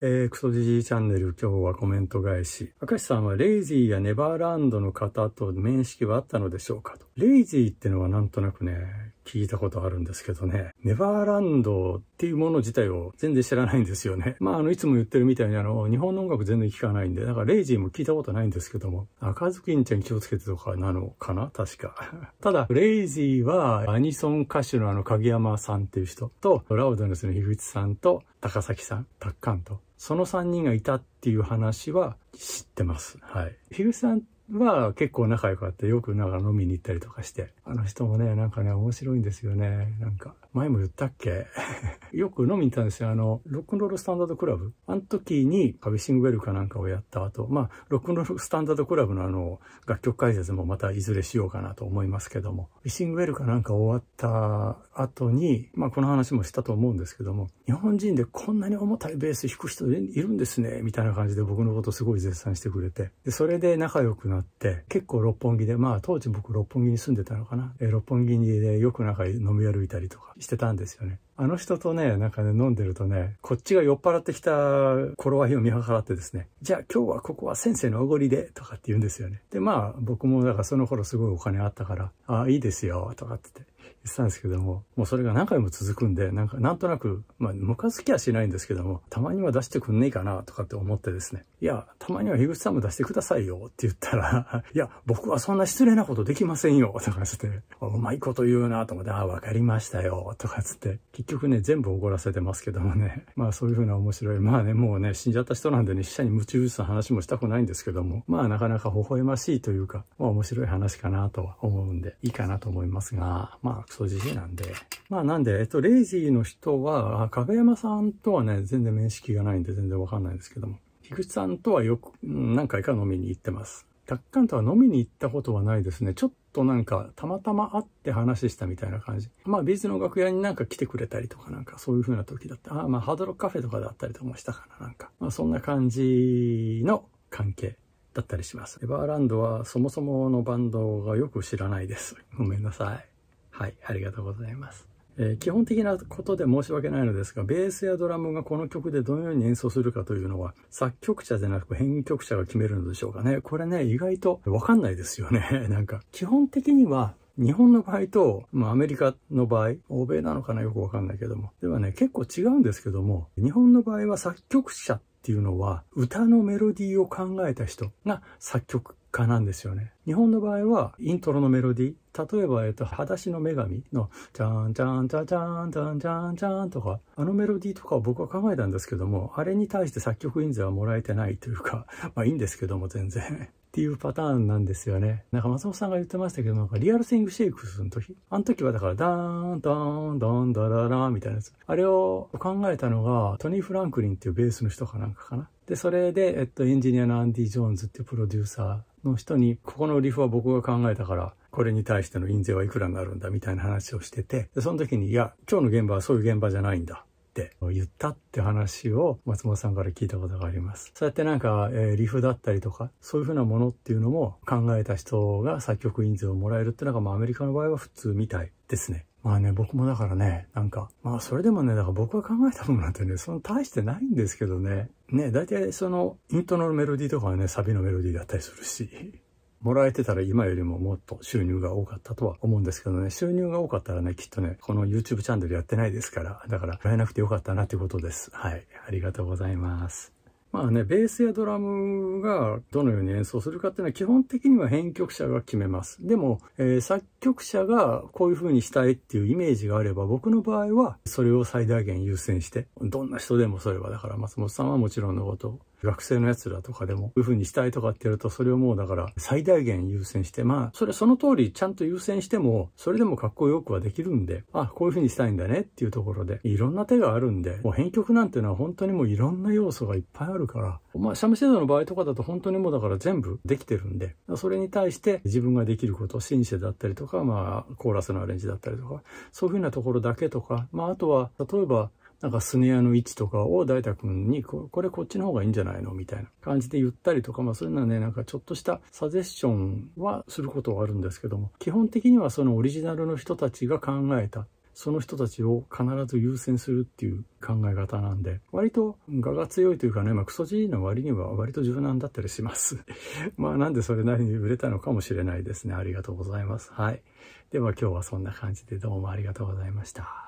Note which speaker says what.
Speaker 1: えー、クソジジーチャンネル、今日はコメント返し。明石さんはレイジーやネバーランドの方と面識はあったのでしょうかと。レイジーってのはなんとなくね、聞いたことあるんですけどね、ネバーランドっていうもの自体を全然知らないんですよね。まあ、あの、いつも言ってるみたいにあの、日本の音楽全然聞かないんで、だからレイジーも聞いたことないんですけども、赤ずきんちゃん気をつけてとかなのかな確か。ただ、レイジーはアニソン歌手のあの、影山さんっていう人と、ラウドネスの樋口さんと、高崎さん、タッカンと、その3人がいたっていう話は知ってます。はい。樋口さんまあ結構仲良かってよくなんか飲みに行ったりとかして。あの人もね、なんかね、面白いんですよね。なんか、前も言ったっけ よく飲みに行ったんですよ。あの、ロックンロールスタンダードクラブ。あの時に、カビシングウェルかなんかをやった後、まあ、ロックンロールスタンダードクラブのあの、楽曲解説もまたいずれしようかなと思いますけども、ビシングウェルかなんか終わった後に、まあこの話もしたと思うんですけども、日本人でこんなに重たいベース弾く人いるんですね、みたいな感じで僕のことすごい絶賛してくれて、でそれで仲良くならって、結構六本木で、まあ当時僕六本木に住んでたのかな。えー、六本木でよくなんか飲み歩いたりとかしてたんですよね。あの人とね、なんかね、飲んでるとね、こっちが酔っ払ってきた頃合いを見計らってですね、じゃあ今日はここは先生のおごりで、とかって言うんですよね。で、まあ僕もだからその頃すごいお金あったから、ああ、いいですよ、とかって言って。言ってたんですけども、もうそれが何回も続くんで、なんか、なんとなく、まあ、ムカつきはしないんですけども、たまには出してくんねえかな、とかって思ってですね、いや、たまには樋口さんも出してくださいよ、って言ったら いや、僕はそんな失礼なことできませんよ、とかつって、うまいこと言うな、と思って、ああ、わかりましたよ、とかつって、結局ね、全部怒らせてますけどもね、まあ、そういうふうな面白い、まあね、もうね、死んじゃった人なんでね、死者に夢中打つ話もしたくないんですけども、まあ、なかなか微笑ましいというか、まあ、面白い話かな、とは思うんで、いいかなと思いますが、まあ、ソじじなんで。まあなんで、えっと、レイジーの人は、あ影山さんとはね、全然面識がないんで全然わかんないんですけども。菊池さんとはよく、何回か飲みに行ってます。かんとは飲みに行ったことはないですね。ちょっとなんか、たまたま会って話したみたいな感じ。まあ、美術の楽屋になんか来てくれたりとか、なんかそういう風な時だった。ああ、まあ、ハードロックカフェとかだったりとかもしたかな、なんか。まあ、そんな感じの関係だったりします。エバーランドはそもそものバンドがよく知らないです。ごめんなさい。はい、ありがとうございます。えー、基本的なことで申し訳ないのですが、ベースやドラムがこの曲でどのように演奏するかというのは、作曲者でなく編曲者が決めるのでしょうかね。これね、意外とわかんないですよね。なんか、基本的には、日本の場合と、まあ、アメリカの場合、欧米なのかなよくわかんないけども。ではね、結構違うんですけども、日本の場合は作曲者っていうのは、歌のメロディーを考えた人が作曲家なんですよね。日本の場合はイントロのメロディ例えば、えっと、裸足の女神の、チゃんチゃんチゃんャゃんじゃんじゃんじゃんとか、あのメロディーとかを僕は考えたんですけども、あれに対して作曲印税はもらえてないというか、まあいいんですけども全然。っていうパターンなんですよね。なんか松本さんが言ってましたけど、なんかリアルスイングシェイクスの時、あの時はだからダーン、ダーン、ダーン、ダララーみたいなやつ。あれを考えたのがトニー・フランクリンっていうベースの人かなんかかな。で、それで、えっと、エンジニアのアンディ・ジョーンズっていうプロデューサーの人に、ここのリフは僕が考えたから、これに対しての印税はいくらになるんだみたいな話をしてて、でその時に、いや、今日の現場はそういう現場じゃないんだ。って言ったって話を松本さんから聞いたことがあります。そうやってなんか、えー、リフだったりとか、そういうふうなものっていうのも考えた人が作曲印税をもらえるっていうのが、まあアメリカの場合は普通みたいですね。まあね、僕もだからね、なんか、まあそれでもね、だから僕が考えたものなんてね、その大してないんですけどね、ね、大体そのイントロのメロディーとかはね、サビのメロディーだったりするし、もらえてたら今よりももっと収入が多かったとは思うんですけどね、収入が多かったらね、きっとね、この YouTube チャンネルやってないですから、だからもらえなくてよかったなっていうことです。はい。ありがとうございます。まあね、ベースやドラムがどのように演奏するかっていうのは基本的には編曲者が決めます。でも、えー、作曲者がこういう風にしたいっていうイメージがあれば、僕の場合はそれを最大限優先して、どんな人でもそれは、だから松本さんはもちろんのこと、学生のやつらとかでも、こういう風にしたいとかってやると、それをもうだから最大限優先して、まあ、それその通りちゃんと優先しても、それでもかっこよくはできるんで、あ、こういう風にしたいんだねっていうところで、いろんな手があるんで、もう編曲なんていうのは本当にもういろんな要素がいっぱいあるから、まあ、シャムシェードの場合とかだと本当にもうだから全部できてるんで、それに対して自分ができること、シンセだったりとか、まあ、コーラスのアレンジだったりとか、そういう風なところだけとか、まあ、あとは、例えば、なんかスネアの位置とかを大太くんにこ、これこっちの方がいいんじゃないのみたいな感じで言ったりとか、まあそういうのはね、なんかちょっとしたサジェッションはすることはあるんですけども、基本的にはそのオリジナルの人たちが考えたその人たちを必ず優先するっていう考え方なんで、割と画が強いというかね、まあ、クソ G の割には割と柔軟だったりします。まあなんでそれなりに売れたのかもしれないですね。ありがとうございます。はい。では今日はそんな感じでどうもありがとうございました。